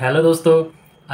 hello दोस्तों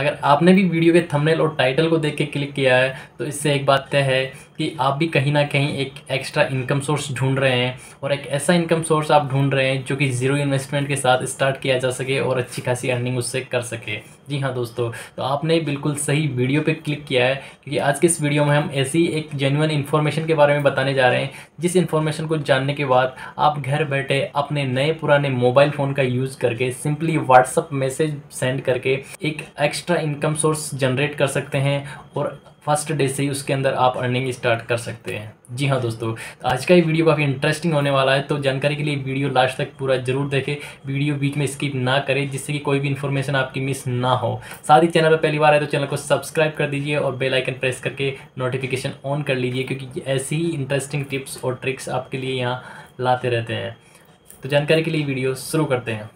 अगर आपने भी वीडियो के थंबनेल और टाइटल को देख के क्लिक किया है तो इससे एक बात तय है कि आप भी कहीं ना कहीं एक एक्स्ट्रा इनकम सोर्स ढूंढ रहे हैं और एक ऐसा इनकम सोर्स आप ढूंढ रहे हैं जो कि ज़ीरो इन्वेस्टमेंट के साथ स्टार्ट किया जा सके और अच्छी खासी अर्निंग उससे कर सके जी हाँ दोस्तों तो आपने बिल्कुल सही वीडियो पे क्लिक किया है क्योंकि आज के इस वीडियो में हम ऐसी एक जेन्यून इन्फॉर्मेशन के बारे में बताने जा रहे हैं जिस इन्फॉर्मेशन को जानने के बाद आप घर बैठे अपने नए पुराने मोबाइल फ़ोन का यूज़ करके सिंपली व्हाट्सअप मैसेज सेंड करके एक एक्स्ट्रा इनकम सोर्स जनरेट कर सकते हैं और फर्स्ट डे से ही उसके अंदर आप अर्निंग स्टार्ट कर सकते हैं जी हाँ दोस्तों आज का ये वीडियो काफ़ी इंटरेस्टिंग होने वाला है तो जानकारी के लिए वीडियो लास्ट तक पूरा जरूर देखें वीडियो बीच में स्किप ना करें जिससे कि कोई भी इन्फॉर्मेशन आपकी मिस ना हो साथ ही चैनल पर पहली बार है तो चैनल को सब्सक्राइब कर दीजिए और बेलाइकन प्रेस करके नोटिफिकेशन ऑन कर लीजिए क्योंकि ऐसी ही इंटरेस्टिंग टिप्स और ट्रिक्स आपके लिए यहाँ लाते रहते हैं तो जानकारी के लिए वीडियो शुरू करते हैं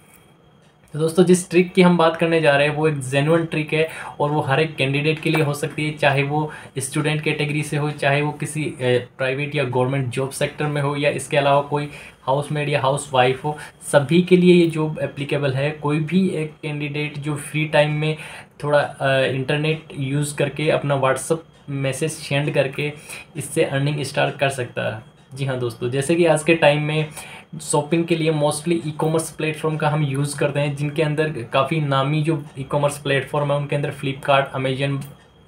तो दोस्तों जिस ट्रिक की हम बात करने जा रहे हैं वो एक जेनुअन ट्रिक है और वो हर एक कैंडिडेट के लिए हो सकती है चाहे वो स्टूडेंट कैटेगरी से हो चाहे वो किसी प्राइवेट या गवर्नमेंट जॉब सेक्टर में हो या इसके अलावा कोई हाउस मेड या हाउस वाइफ हो सभी के लिए ये जॉब एप्लीकेबल है कोई भी एक कैंडिडेट जो फ्री टाइम में थोड़ा इंटरनेट यूज़ करके अपना व्हाट्सअप मैसेज सेंड करके इससे अर्निंग स्टार्ट कर सकता है जी हाँ दोस्तों जैसे कि आज के टाइम में शॉपिंग के लिए मोस्टली ई कॉमर्स प्लेटफॉर्म का हम यूज़ करते हैं जिनके अंदर काफ़ी नामी जो ई कॉमर्स प्लेटफॉर्म है उनके अंदर Flipkart Amazon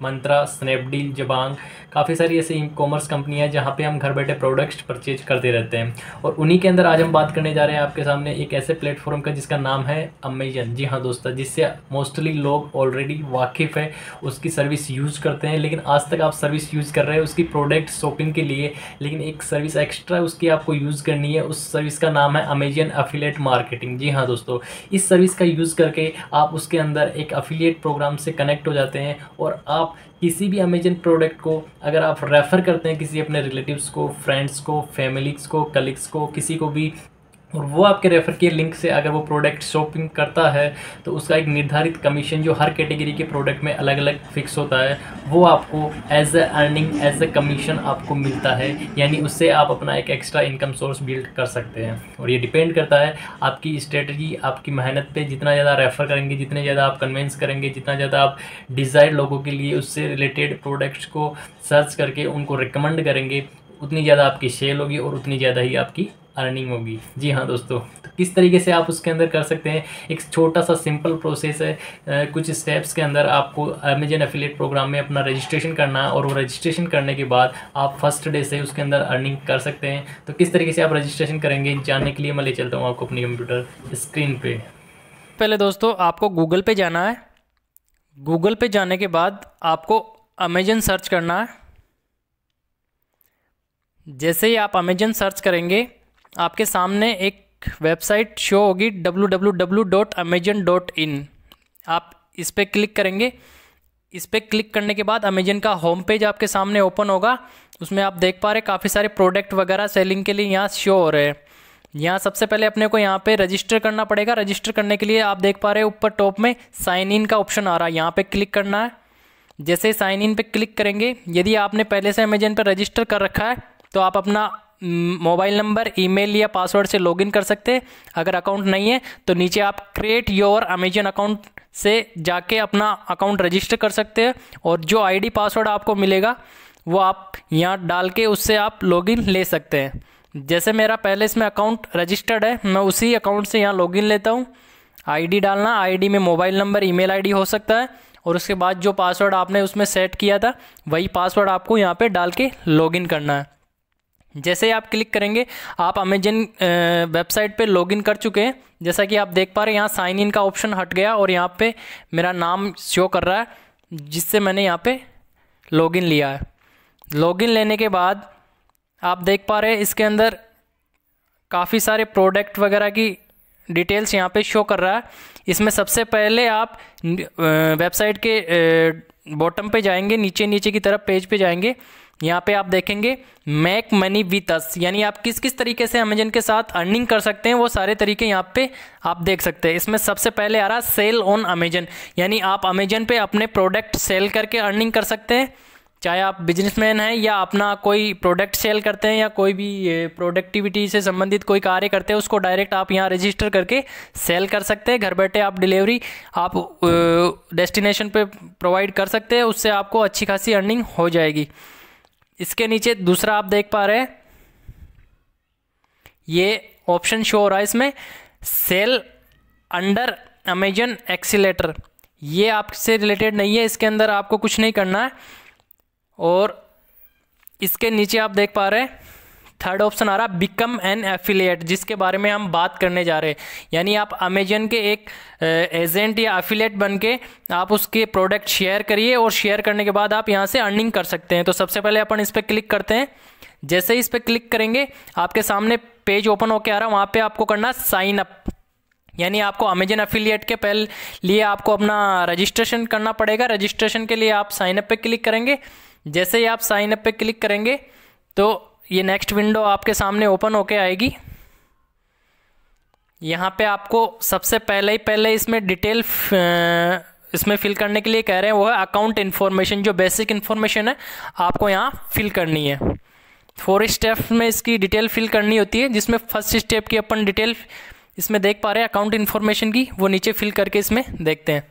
Myntra Snapdeal Jabong काफ़ी सारी ऐसी ई कॉमर्स कंपनियाँ जहाँ पे हम घर बैठे प्रोडक्ट्स परचेज करते रहते हैं और उन्हीं के अंदर आज हम बात करने जा रहे हैं आपके सामने एक ऐसे प्लेटफॉर्म का जिसका नाम है अमेजन जी हाँ दोस्तों जिससे मोस्टली लोग ऑलरेडी वाकिफ़ है उसकी सर्विस यूज़ करते हैं लेकिन आज तक आप सर्विस यूज़ कर रहे हैं उसकी प्रोडक्ट शॉपिंग के लिए लेकिन एक सर्विस एक्स्ट्रा उसकी आपको यूज़ करनी है उस सर्विस का नाम है अमेजन अफिलेट मार्केटिंग जी हाँ दोस्तों इस सर्विस का यूज़ करके आप उसके अंदर एक अफिलेट प्रोग्राम से कनेक्ट हो जाते हैं और आप किसी भी अमेजन प्रोडक्ट को अगर आप रेफ़र करते हैं किसी अपने रिलेटिव्स को फ्रेंड्स को फैमिलीज को कलीग्स को किसी को भी और वो आपके रेफ़र किए लिंक से अगर वो प्रोडक्ट शॉपिंग करता है तो उसका एक निर्धारित कमीशन जो हर कैटेगरी के प्रोडक्ट में अलग अलग फिक्स होता है वो आपको as a earning as a commission आपको मिलता है यानी उससे आप अपना एक एक्स्ट्रा इनकम सोर्स बिल्ड कर सकते हैं और ये डिपेंड करता है आपकी स्ट्रेटजी आपकी मेहनत पर जितना ज़्यादा रेफ़र करेंगे जितने ज़्यादा आप कन्वेंस करेंगे जितना ज़्यादा आप डिज़ायर लोगों के लिए उससे रिलेटेड प्रोडक्ट्स को सर्च करके उनको रिकमेंड करेंगे उतनी ज़्यादा आपकी सेल होगी और उतनी ज़्यादा ही आपकी अर्निंग होगी जी हाँ दोस्तों तो किस तरीके से आप उसके अंदर कर सकते हैं एक छोटा सा सिंपल प्रोसेस है आ, कुछ स्टेप्स के अंदर आपको अमेजन एफिलेट प्रोग्राम में अपना रजिस्ट्रेशन करना और वो रजिस्ट्रेशन करने के बाद आप फर्स्ट डे से उसके अंदर अर्निंग कर सकते हैं तो किस तरीके से आप रजिस्ट्रेशन करेंगे जानने के लिए मैं ले चलता हूँ आपको अपनी कंप्यूटर स्क्रीन पर पहले दोस्तों आपको गूगल पे जाना है गूगल पे जाने के बाद आपको अमेजन सर्च करना है जैसे ही आप अमेजन सर्च करेंगे आपके सामने एक वेबसाइट शो होगी www.amazon.in आप इस पर क्लिक करेंगे इस पर क्लिक करने के बाद अमेजन का होम पेज आपके सामने ओपन होगा उसमें आप देख पा रहे काफ़ी सारे प्रोडक्ट वगैरह सेलिंग के लिए यहाँ शो हो रहे हैं यहाँ सबसे पहले अपने को यहाँ पे रजिस्टर करना पड़ेगा रजिस्टर करने के लिए आप देख पा रहे ऊपर टॉप में साइन इन का ऑप्शन आ रहा है यहाँ पर क्लिक करना है जैसे साइन इन पर क्लिक करेंगे यदि आपने पहले से अमेजन पर रजिस्टर कर रखा है तो आप अपना मोबाइल नंबर ईमेल या पासवर्ड से लॉगिन कर सकते हैं अगर अकाउंट नहीं है तो नीचे आप क्रिएट योर अमेजन अकाउंट से जाके अपना अकाउंट रजिस्टर कर सकते हैं और जो आईडी पासवर्ड आपको मिलेगा वो आप यहाँ डाल के उससे आप लॉगिन ले सकते हैं जैसे मेरा पहले इसमें अकाउंट रजिस्टर्ड है मैं उसी अकाउंट से यहाँ लॉगिन लेता हूँ आईडी डालना आईडी में मोबाइल नंबर ईमेल आईडी हो सकता है और उसके बाद जो पासवर्ड आपने उसमें सेट किया था वही पासवर्ड आपको यहाँ पे डाल के लॉगिन करना है जैसे ही आप क्लिक करेंगे आप अमेजन वेबसाइट पे लॉगिन कर चुके हैं जैसा कि आप देख पा रहे हैं यहाँ साइन इन का ऑप्शन हट गया और यहाँ पे मेरा नाम शो कर रहा है जिससे मैंने यहाँ पे लॉगिन लिया है लॉगिन लेने के बाद आप देख पा रहे हैं इसके अंदर काफ़ी सारे प्रोडक्ट वगैरह की डिटेल्स यहाँ पे शो कर रहा है इसमें सबसे पहले आप वेबसाइट के बॉटम पे जाएंगे नीचे नीचे की तरफ पेज पे जाएंगे यहाँ पे आप देखेंगे मैक मनी विथ अस यानी आप किस किस तरीके से अमेजन के साथ अर्निंग कर सकते हैं वो सारे तरीके यहाँ पे आप देख सकते हैं इसमें सबसे पहले आ रहा सेल ऑन अमेजन यानी आप अमेजन पे अपने प्रोडक्ट सेल करके अर्निंग कर सकते हैं चाहे आप बिजनेसमैन हैं या अपना कोई प्रोडक्ट सेल करते हैं या कोई भी प्रोडक्टिविटी से संबंधित कोई कार्य करते हैं उसको डायरेक्ट आप यहाँ रजिस्टर करके सेल कर सकते हैं घर बैठे आप डिलीवरी आप डेस्टिनेशन पे प्रोवाइड कर सकते हैं उससे आपको अच्छी खासी अर्निंग हो जाएगी इसके नीचे दूसरा आप देख पा रहे हैं ये ऑप्शन शो हो रहा है इसमें सेल अंडर अमेजन एक्सीटर ये आपसे रिलेटेड नहीं है इसके अंदर आपको कुछ नहीं करना है और इसके नीचे आप देख पा रहे हैं थर्ड ऑप्शन आ रहा बिकम एन एफिलिएट जिसके बारे में हम बात करने जा रहे हैं यानी आप अमेजन के एक एजेंट या एफिलेट बन के आप उसके प्रोडक्ट शेयर करिए और शेयर करने के बाद आप यहाँ से अर्निंग कर सकते हैं तो सबसे पहले अपन इस पर क्लिक करते हैं जैसे ही इस पर क्लिक करेंगे आपके सामने पेज ओपन होके आ रहा है वहाँ पर आपको करना साइन अप यानी आपको अमेजन एफिलिएट के पहले लिए आपको अपना रजिस्ट्रेशन करना पड़ेगा रजिस्ट्रेशन के लिए आप साइन अप पे क्लिक करेंगे जैसे ही आप साइन अप पे क्लिक करेंगे तो ये नेक्स्ट विंडो आपके सामने ओपन होके आएगी यहाँ पे आपको सबसे पहले ही पहले इसमें डिटेल इसमें फिल करने के लिए कह रहे हैं वो है अकाउंट इन्फॉर्मेशन जो बेसिक इन्फॉर्मेशन है आपको यहाँ फिल करनी है फोर स्टेप में इसकी डिटेल फिल करनी होती है जिसमें फर्स्ट स्टेप की अपन डिटेल इसमें देख पा रहे हैं अकाउंट इन्फॉर्मेशन की वो नीचे फिल करके इसमें देखते हैं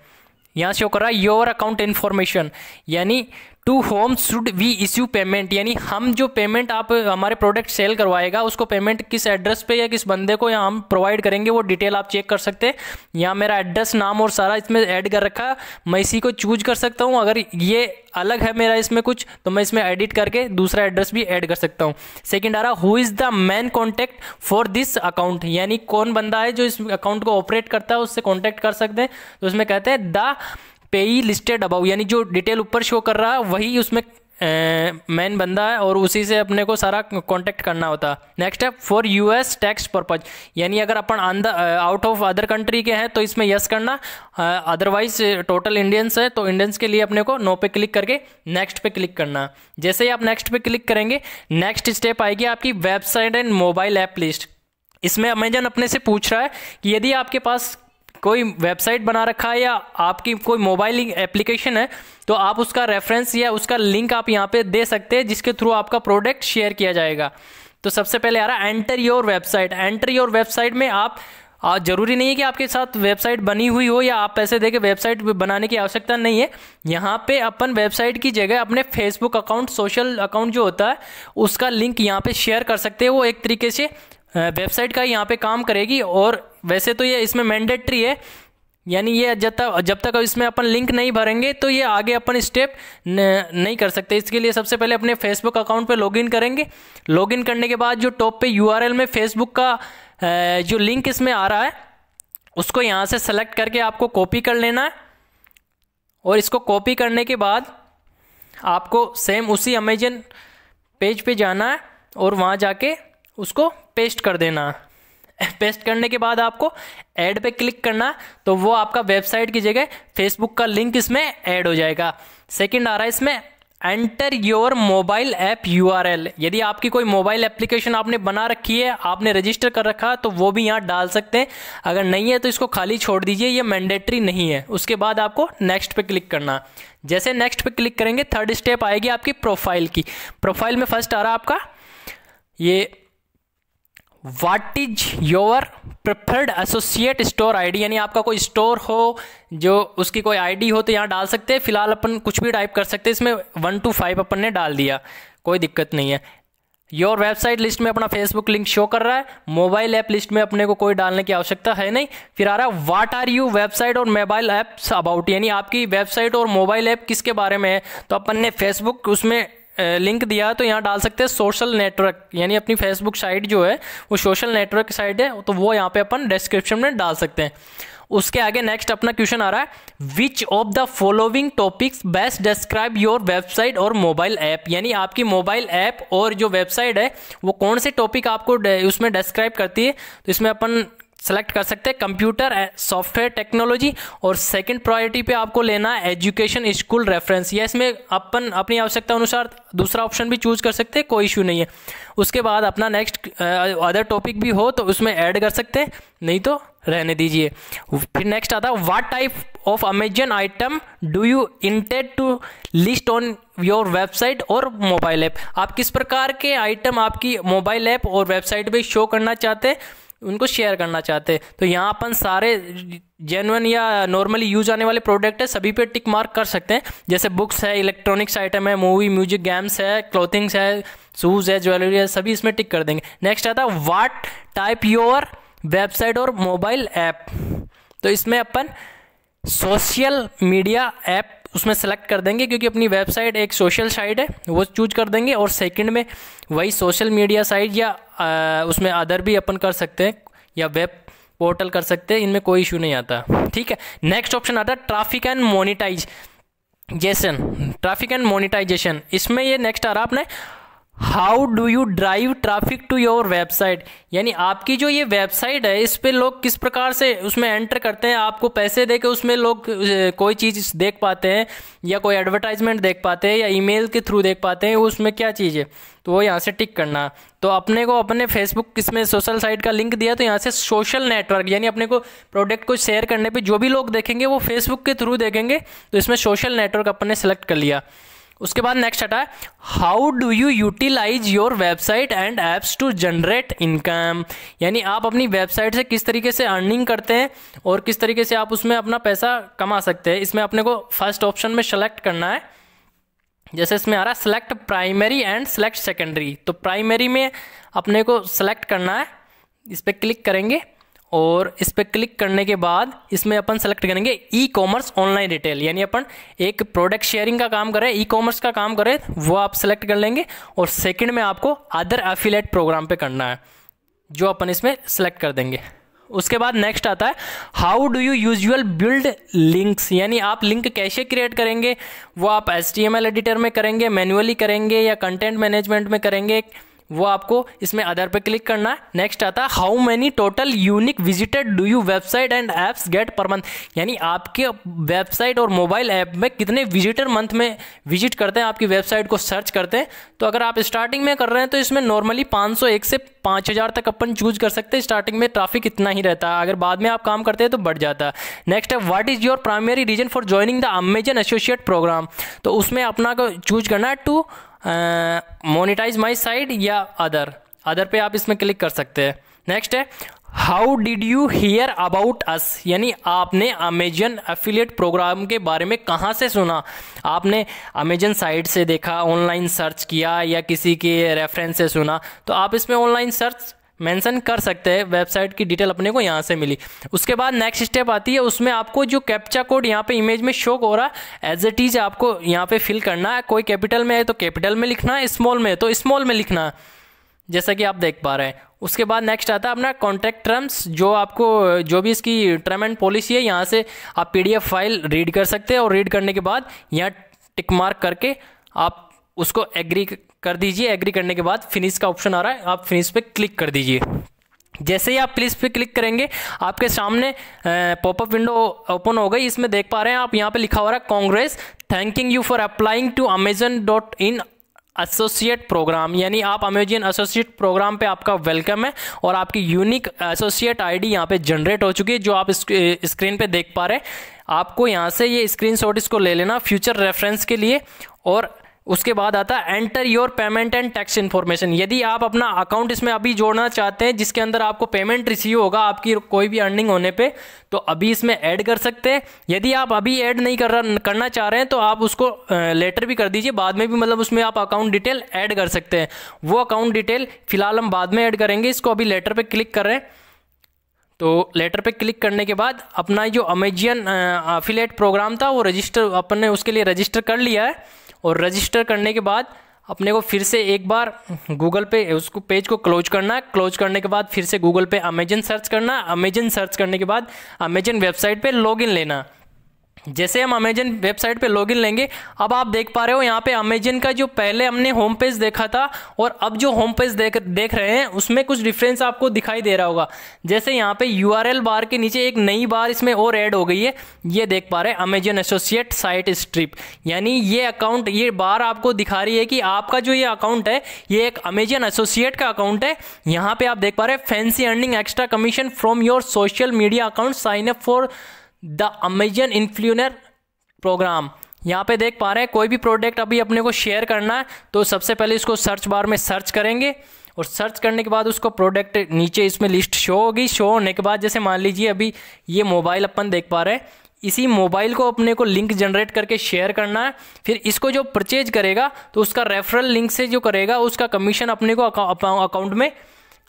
यहाँ से कर रहा है योर अकाउंट इन्फॉर्मेशन यानी to whom should we issue payment यानी हम जो पेमेंट आप हमारे प्रोडक्ट सेल करवाएगा उसको पेमेंट किस एड्रेस पे या किस बंदे को या हम प्रोवाइड करेंगे वो डिटेल आप चेक कर सकते हैं यहाँ मेरा एड्रेस नाम और सारा इसमें ऐड कर रखा मैं इसी को चूज कर सकता हूँ अगर ये अलग है मेरा इसमें कुछ तो मैं इसमें एडिट करके दूसरा एड्रेस भी ऐड कर सकता हूँ सेकेंड आ रहा who is the main contact for this account यानी कौन बंदा है जो इस अकाउंट को ऑपरेट करता है उससे कॉन्टैक्ट कर सकते हैं तो उसमें कहते हैं द पेई लिस्टेड अबाउ यानी जो डिटेल ऊपर शो कर रहा है वही उसमें मेन बंदा है और उसी से अपने को सारा कांटेक्ट करना होता है नेक्स्ट है फॉर यूएस टैक्स पर्पज यानी अगर अपन अंदर आउट ऑफ अदर कंट्री के हैं तो इसमें यस yes करना अदरवाइज टोटल इंडियंस है तो इंडियंस के लिए अपने को नो पे क्लिक करके नेक्स्ट पे क्लिक करना जैसे ही आप नेक्स्ट पे क्लिक करेंगे नेक्स्ट स्टेप आएगी आपकी website and mobile app list इसमें अमेजन अपने से पूछ रहा है कि यदि आपके पास कोई वेबसाइट बना रखा है या आपकी कोई मोबाइल एप्लीकेशन है तो आप उसका रेफरेंस या उसका लिंक आप यहाँ पे दे सकते हैं जिसके थ्रू आपका प्रोडक्ट शेयर किया जाएगा तो सबसे पहले आ रहा है enter your website enter your website में आप जरूरी नहीं है कि आपके साथ वेबसाइट बनी हुई हो या आप पैसे के वेबसाइट बनाने की आवश्यकता नहीं है यहाँ पे अपन वेबसाइट की जगह अपने फेसबुक अकाउंट सोशल अकाउंट जो होता है उसका लिंक यहाँ पे शेयर कर सकते हैं वो एक तरीके से वेबसाइट का यहाँ पे काम करेगी और वैसे तो ये इसमें मैंडेटरी है यानी ये जब तक जब तक इसमें अपन लिंक नहीं भरेंगे तो ये आगे अपन स्टेप नहीं कर सकते इसके लिए सबसे पहले अपने फेसबुक अकाउंट पे लॉगिन करेंगे लॉगिन करने के बाद जो टॉप पे यूआरएल में फेसबुक का जो लिंक इसमें आ रहा है उसको यहाँ से सेलेक्ट करके आपको कॉपी कर लेना है और इसको कॉपी करने के बाद आपको सेम उसी अमेजन पेज पे जाना है और वहाँ जाके उसको पेस्ट कर देना पेस्ट करने के बाद आपको ऐड पे क्लिक करना तो वो आपका वेबसाइट की जगह फेसबुक का लिंक इसमें ऐड हो जाएगा सेकंड आ रहा है इसमें enter your mobile app you यदि आपकी कोई मोबाइल एप्लीकेशन आपने बना रखी है आपने रजिस्टर कर रखा है तो वो भी यहाँ डाल सकते हैं अगर नहीं है तो इसको खाली छोड़ दीजिए ये मैंडेटरी नहीं है उसके बाद आपको नेक्स्ट पे क्लिक करना जैसे नेक्स्ट पे क्लिक करेंगे थर्ड स्टेप आएगी आपकी प्रोफाइल की प्रोफाइल में फर्स्ट आ रहा है आपका ये what is your preferred associate store ID यानी आपका कोई स्टोर हो जो उसकी कोई आईडी हो तो यहाँ डाल सकते हैं फिलहाल अपन कुछ भी टाइप कर सकते हैं इसमें वन टू फाइव अपन ने डाल दिया कोई दिक्कत नहीं है योर वेबसाइट लिस्ट में अपना फेसबुक लिंक शो कर रहा है मोबाइल ऐप लिस्ट में अपने को कोई डालने की आवश्यकता है नहीं फिर आ रहा है वाट आर यू वेबसाइट और मोबाइल ऐप्स अबाउट यानी आपकी वेबसाइट और मोबाइल ऐप किसके बारे में है तो अपन ने फेसबुक उसमें लिंक दिया तो यहाँ डाल सकते हैं सोशल नेटवर्क यानी अपनी फेसबुक साइट जो है वो सोशल नेटवर्क साइट है तो वो यहाँ पे अपन डिस्क्रिप्शन में डाल सकते हैं उसके आगे नेक्स्ट अपना क्वेश्चन आ रहा है which of the following topics best describe your website और मोबाइल ऐप यानी आपकी मोबाइल ऐप और जो वेबसाइट है वो कौन से टॉपिक आपको उसमें डिस्क्राइब करती है तो इसमें अपन सेलेक्ट कर सकते हैं कंप्यूटर सॉफ्टवेयर टेक्नोलॉजी और सेकंड प्रायोरिटी पे आपको लेना है एजुकेशन स्कूल रेफरेंस या इसमें अपन अपनी आवश्यकता अनुसार दूसरा ऑप्शन भी चूज कर सकते हैं कोई इशू नहीं है उसके बाद अपना नेक्स्ट अदर टॉपिक भी हो तो उसमें ऐड कर सकते हैं नहीं तो रहने दीजिए फिर नेक्स्ट आता है what type of Amazon item do you intend to list on your website और मोबाइल ऐप आप किस प्रकार के आइटम आपकी मोबाइल ऐप और वेबसाइट पर शो करना चाहते हैं उनको शेयर करना चाहते हैं तो यहाँ अपन सारे जेनवन या नॉर्मली यूज आने वाले प्रोडक्ट है सभी पे टिक मार्क कर सकते हैं जैसे बुक्स है इलेक्ट्रॉनिक्स आइटम है मूवी म्यूजिक गेम्स है क्लोथिंग्स है शूज़ है ज्वेलरी है सभी इसमें टिक कर देंगे नेक्स्ट आता है वाट टाइप योर वेबसाइट और मोबाइल ऐप तो इसमें अपन सोशल मीडिया ऐप उसमें सेलेक्ट कर देंगे क्योंकि अपनी वेबसाइट एक सोशल साइट है वो चूज कर देंगे और सेकंड में वही सोशल मीडिया साइट या आ, उसमें अदर भी अपन कर सकते हैं या वेब पोर्टल कर सकते हैं इनमें कोई इशू नहीं आता ठीक है नेक्स्ट ऑप्शन आता है traffic and monetise traffic and monetisation इसमें ये नेक्स्ट आ रहा आपने how do you drive traffic to your website यानी आपकी जो ये वेबसाइट है इस पर लोग किस प्रकार से उसमें एंटर करते हैं आपको पैसे दे के उसमें लोग कोई चीज़ देख पाते हैं या कोई एडवर्टाइजमेंट देख पाते हैं या ईमेल के थ्रू देख पाते हैं उसमें क्या चीज़ है तो वो यहाँ से टिक करना तो अपने को अपने फेसबुक में सोशल साइट का लिंक दिया तो यहाँ से सोशल नेटवर्क यानी अपने को प्रोडक्ट को शेयर करने पर जो भी लोग देखेंगे वो फेसबुक के थ्रू देखेंगे तो इसमें सोशल नेटवर्क अपने सेलेक्ट कर लिया उसके बाद नेक्स्ट आता है how do you utilise your website and apps to generate income यानी आप अपनी वेबसाइट से किस तरीके से अर्निंग करते हैं और किस तरीके से आप उसमें अपना पैसा कमा सकते हैं इसमें अपने को फर्स्ट ऑप्शन में सेलेक्ट करना है जैसे इसमें आ रहा है select primary and select secondary तो प्राइमरी में अपने को सेलेक्ट करना है इस पर क्लिक करेंगे और इस पर क्लिक करने के बाद इसमें अपन सेलेक्ट करेंगे ई कॉमर्स ऑनलाइन रिटेल यानी अपन एक प्रोडक्ट शेयरिंग का काम करें ई कॉमर्स का काम करें वो आप सेलेक्ट कर लेंगे और सेकंड में आपको अदर एफिलेट प्रोग्राम पे करना है जो अपन इसमें सेलेक्ट कर देंगे उसके बाद नेक्स्ट आता है how do you usually build links यानी आप लिंक कैसे क्रिएट करेंगे वो आप एस एडिटर में करेंगे मैनुअली करेंगे या कंटेंट मैनेजमेंट में करेंगे वो आपको इसमें अदर पे क्लिक करना है नेक्स्ट आता है how many total unique visited do you website and apps get per month यानी आपके वेबसाइट और मोबाइल ऐप में कितने विजिटर मंथ में विजिट करते हैं आपकी वेबसाइट को सर्च करते हैं तो अगर आप स्टार्टिंग में कर रहे हैं तो इसमें नॉर्मली एक से हजार तक अपन चूज कर सकते हैं स्टार्टिंग में ट्राफिक इतना ही रहता है अगर बाद में आप काम करते हैं तो बढ़ जाता है नेक्स्ट है what is your primary reason for joining the Amazon associate programme तो उसमें अपना को चूज करना है टू मोनिटाइज माई साइड या अदर अदर पे आप इसमें क्लिक कर सकते हैं नेक्स्ट है how did you hear about us यानी आपने अमेजन एफिलियट प्रोग्राम के बारे में कहाँ से सुना आपने अमेजन साइट से देखा ऑनलाइन सर्च किया या किसी के रेफरेंस से सुना तो आप इसमें ऑनलाइन सर्च मेंशन कर सकते हैं वेबसाइट की डिटेल अपने को यहाँ से मिली उसके बाद नेक्स्ट स्टेप आती है उसमें आपको जो कैप्चा कोड यहाँ पे इमेज में शो हो रहा है एज एट इज आपको यहाँ पे फिल करना है कोई कैपिटल में है तो कैपिटल में लिखना है स्मॉल में है तो स्मॉल में लिखना है जैसा कि आप देख पा रहे हैं उसके बाद नेक्स्ट आता है अपना कॉन्ट्रैक्ट टर्म्स जो आपको जो भी इसकी टर्म एंड पॉलिसी है यहाँ से आप पी फाइल रीड कर सकते हैं और रीड करने के बाद यहाँ टिक मार्क करके आप उसको एग्री कर दीजिए एग्री करने के बाद फिनिश का ऑप्शन आ रहा है आप फिनिश पे क्लिक कर दीजिए जैसे ही आप प्लीज पे क्लिक करेंगे आपके सामने पॉपअप विंडो ओपन हो गई इसमें देख पा रहे हैं आप यहाँ पे लिखा हो रहा है congrats thanking you for applying to Amazon dot in associate programme यानी आप अमेजन एसोसिएट प्रोग्राम पे आपका वेलकम है और आपकी यूनिक एसोसिएट आईडी यहाँ पे जनरेट हो चुकी है जो आप स्क्रीन पे देख पा रहे हैं आपको यहाँ से ये स्क्रीनशॉट इसको ले लेना फ्यूचर रेफरेंस के लिए और उसके बाद आता है enter your payment and tax information यदि आप अपना अकाउंट इसमें अभी जोड़ना चाहते हैं जिसके अंदर आपको पेमेंट रिसीव होगा आपकी कोई भी अर्निंग होने पे तो अभी इसमें ऐड कर सकते हैं यदि आप अभी ऐड नहीं कर रहा करना चाह रहे हैं तो आप उसको लेटर भी कर दीजिए बाद में भी मतलब उसमें आप अकाउंट डिटेल ऐड कर सकते हैं वो अकाउंट डिटेल फिलहाल हम बाद में ऐड करेंगे इसको अभी लेटर पर क्लिक कर रहे हैं तो लेटर पे क्लिक करने के बाद अपना जो अमेजियन अफिलेट प्रोग्राम था वो रजिस्टर अपन ने उसके लिए रजिस्टर कर लिया है और रजिस्टर करने के बाद अपने को फिर से एक बार गूगल पे उसको पेज को क्लोज करना है क्लोज करने के बाद फिर से गूगल पे अमेजन सर्च करना अमेजन सर्च करने के बाद अमेजन वेबसाइट पे लॉगिन लेना जैसे हम अमेजन वेबसाइट पे लॉगिन लेंगे अब आप देख पा रहे हो यहाँ पे अमेजन का जो पहले हमने होम पेज देखा था और अब जो होम पेज देख देख रहे हैं उसमें कुछ डिफरेंस आपको दिखाई दे रहा होगा जैसे यहाँ पे यू बार के नीचे एक नई बार इसमें और ऐड हो गई है ये देख पा रहे हैं अमेजन एसोसिएट साइट स्ट्रिप यानी ये अकाउंट ये बार आपको दिखा रही है कि आपका जो ये अकाउंट है ये एक अमेजन एसोसिएट का अकाउंट है यहाँ पर आप देख पा रहे हैं fancy earning extra commission from your social media account sign up for the Amazon influencer programme यहाँ पे देख पा रहे हैं कोई भी प्रोडक्ट अभी अपने को शेयर करना है तो सबसे पहले इसको सर्च बार में सर्च करेंगे और सर्च करने के बाद उसको प्रोडक्ट नीचे इसमें लिस्ट शो होगी शो होने के बाद जैसे मान लीजिए अभी ये मोबाइल अपन देख पा रहे हैं इसी मोबाइल को अपने को लिंक जनरेट करके शेयर करना है फिर इसको जो परचेज करेगा तो उसका रेफरल लिंक से जो करेगा उसका कमीशन अपने को अकाउंट में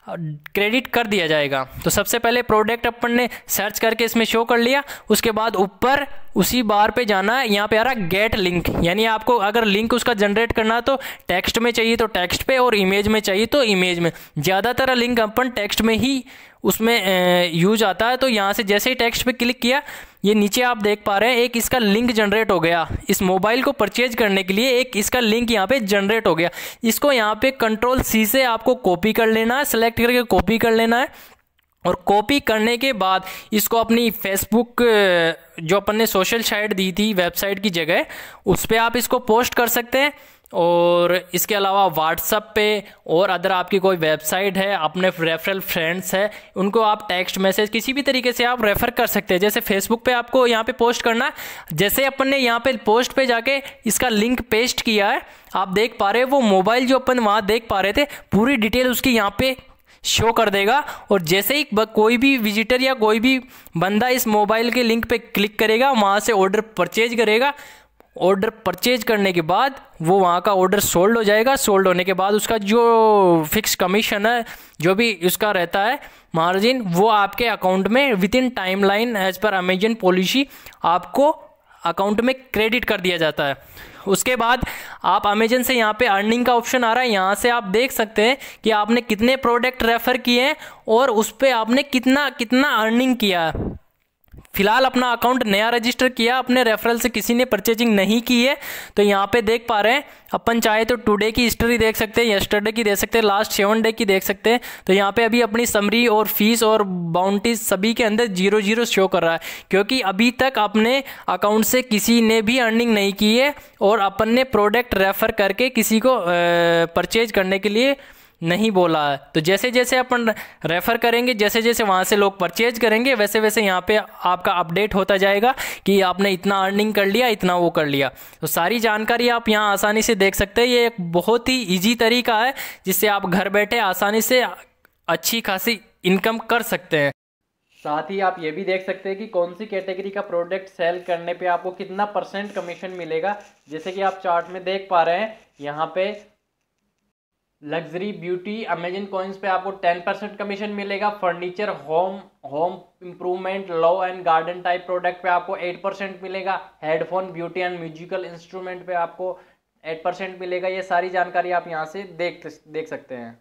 क्रेडिट कर दिया जाएगा तो सबसे पहले प्रोडक्ट अपन ने सर्च करके इसमें शो कर लिया उसके बाद ऊपर उसी बार पे जाना है यहाँ पे आ रहा गेट लिंक यानी आपको अगर लिंक उसका जनरेट करना है तो टेक्स्ट में चाहिए तो टेक्स्ट पे और इमेज में चाहिए तो इमेज में ज़्यादातर लिंक अपन टेक्स्ट में ही उसमें यूज आता है तो यहाँ से जैसे ही टेक्स्ट पे क्लिक किया ये नीचे आप देख पा रहे हैं एक इसका लिंक जनरेट हो गया इस मोबाइल को परचेज करने के लिए एक इसका लिंक यहाँ पे जनरेट हो गया इसको यहाँ पे कंट्रोल सी से आपको कॉपी कर लेना है सेलेक्ट करके कॉपी कर लेना है और कॉपी करने के बाद इसको अपनी फेसबुक जो अपन ने सोशल साइट दी थी वेबसाइट की जगह उस पर आप इसको पोस्ट कर सकते हैं और इसके अलावा व्हाट्सअप पे और अदर आपकी कोई वेबसाइट है अपने रेफरल फ्रेंड्स है उनको आप टेक्स्ट मैसेज किसी भी तरीके से आप रेफ़र कर सकते हैं जैसे फेसबुक पे आपको यहाँ पे पोस्ट करना जैसे अपन ने यहाँ पे पोस्ट पे जाके इसका लिंक पेस्ट किया है आप देख पा रहे वो मोबाइल जो अपन वहाँ देख पा रहे थे पूरी डिटेल उसकी यहाँ पर शो कर देगा और जैसे ही कोई भी विजिटर या कोई भी बंदा इस मोबाइल के लिंक पे क्लिक करेगा वहाँ से ऑर्डर परचेज करेगा ऑर्डर परचेज करने के बाद वो वहाँ का ऑर्डर सोल्ड हो जाएगा सोल्ड होने के बाद उसका जो फिक्स कमीशन है जो भी उसका रहता है मार्जिन वो आपके अकाउंट में within timeline as per Amazon policy आपको अकाउंट में क्रेडिट कर दिया जाता है उसके बाद आप अमेजन से यहाँ पे अर्निंग का ऑप्शन आ रहा है यहाँ से आप देख सकते हैं कि आपने कितने प्रोडक्ट रेफ़र किए हैं और उस पर आपने कितना कितना अर्निंग किया है फिलहाल अपना अकाउंट नया रजिस्टर किया अपने रेफरल से किसी ने परचेजिंग नहीं की है तो यहाँ पे देख पा रहे हैं अपन चाहे तो टुडे की हिस्ट्री देख सकते हैं यस्टरडे की देख सकते हैं लास्ट सेवन डे की देख सकते हैं तो यहाँ पे अभी अपनी समरी और फीस और बाउंड्रीज सभी के अंदर जीरो जीरो शो कर रहा है क्योंकि अभी तक अपने अकाउंट से किसी ने भी अर्निंग नहीं की है और अपन ने प्रोडक्ट रेफर करके किसी को परचेज करने के लिए नहीं बोला है तो जैसे जैसे अपन रेफ़र करेंगे जैसे जैसे वहाँ से लोग परचेज करेंगे वैसे वैसे यहाँ पे आपका अपडेट होता जाएगा कि आपने इतना अर्निंग कर लिया इतना वो कर लिया तो सारी जानकारी आप यहाँ आसानी से देख सकते हैं ये एक बहुत ही ईजी तरीका है जिससे आप घर बैठे आसानी से अच्छी खासी इनकम कर सकते हैं साथ ही आप ये भी देख सकते हैं कि कौन सी कैटेगरी का प्रोडक्ट सेल करने पे आपको कितना परसेंट कमीशन मिलेगा जैसे कि आप चार्ट में देख पा रहे हैं यहाँ पे लग्जरी ब्यूटी अमेजन कॉइन्स पे आपको टेन परसेंट कमीशन मिलेगा furniture home home improvement lawn and garden type product पे आपको एट परसेंट मिलेगा headphone beauty and musical instrument पे आपको एट परसेंट मिलेगा ये सारी जानकारी आप यहाँ से देख देख सकते हैं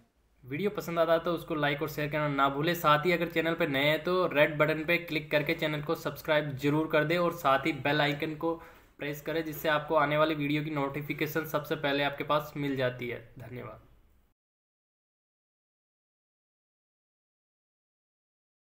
वीडियो पसंद आता है तो उसको लाइक और शेयर करना ना भूले साथ ही अगर चैनल पर नए हैं तो रेड बटन पर क्लिक करके चैनल को सब्सक्राइब जरूर कर दे और साथ ही बेल आइकन को प्रेस करें जिससे आपको आने वाली वीडियो की नोटिफिकेशन सबसे पहले आपके पास मिल जाती है धन्यवाद